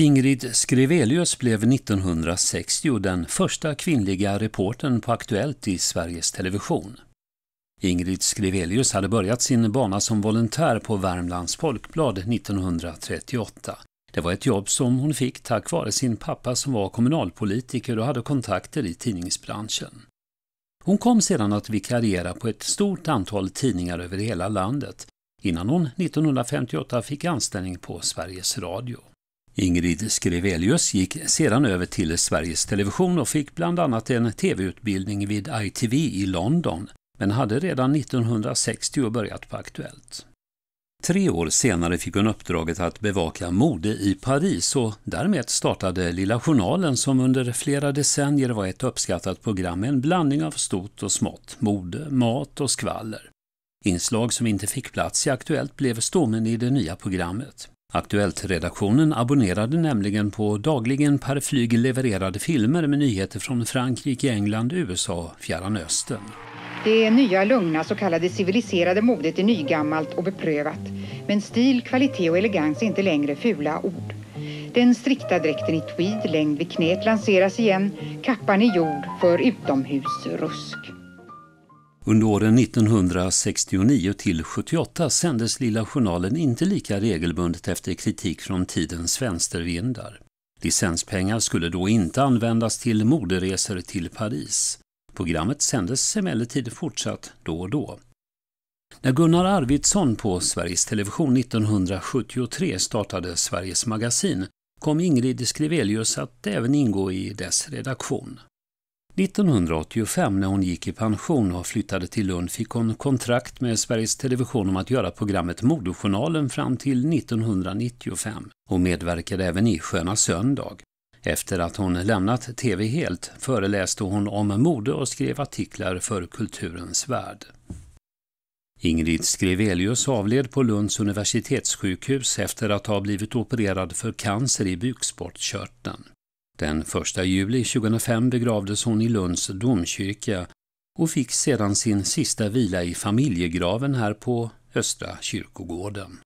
Ingrid Skrivelius blev 1960 den första kvinnliga reportern på Aktuellt i Sveriges Television. Ingrid Skrivelius hade börjat sin bana som volontär på Värmlands Folkblad 1938. Det var ett jobb som hon fick tack vare sin pappa som var kommunalpolitiker och hade kontakter i tidningsbranschen. Hon kom sedan att vikariera på ett stort antal tidningar över hela landet innan hon 1958 fick anställning på Sveriges Radio. Ingrid Skrevelius gick sedan över till Sveriges Television och fick bland annat en tv-utbildning vid ITV i London, men hade redan 1960 börjat på Aktuellt. Tre år senare fick hon uppdraget att bevaka mode i Paris och därmed startade Lilla Journalen som under flera decennier var ett uppskattat program med en blandning av stort och smått, mode, mat och skvaller. Inslag som inte fick plats i Aktuellt blev stommen i det nya programmet. Aktuellt-redaktionen abonnerade nämligen på dagligen per flyg levererade filmer med nyheter från Frankrike, England, USA, Fjärran Östern. Det nya lugna så kallade civiliserade modet är nygammalt och beprövat. Men stil, kvalitet och elegans är inte längre fula ord. Den strikta dräkten i tweed, längd vid knät, lanseras igen. Kappan i jord för utomhusrusk. Under åren 1969 till 78 sändes Lilla Journalen inte lika regelbundet efter kritik från tidens vänstervindar. Licenspengar skulle då inte användas till moderesor till Paris. Programmet sändes emellertid fortsatt då och då. När Gunnar Arvidsson på Sveriges Television 1973 startade Sveriges Magasin kom Ingrid Skrivelius att även ingå i dess redaktion. 1985 när hon gick i pension och flyttade till Lund fick hon kontrakt med Sveriges Television om att göra programmet Modejournalen fram till 1995 och medverkade även i Sköna söndag. Efter att hon lämnat TV helt föreläste hon om mode och skrev artiklar för Kulturens Värld. Ingrid Skrivelius avled på Lunds universitetssjukhus efter att ha blivit opererad för cancer i bukspottkörteln. Den 1 juli 2005 begravdes hon i Lunds domkyrka och fick sedan sin sista vila i familjegraven här på Östra kyrkogården.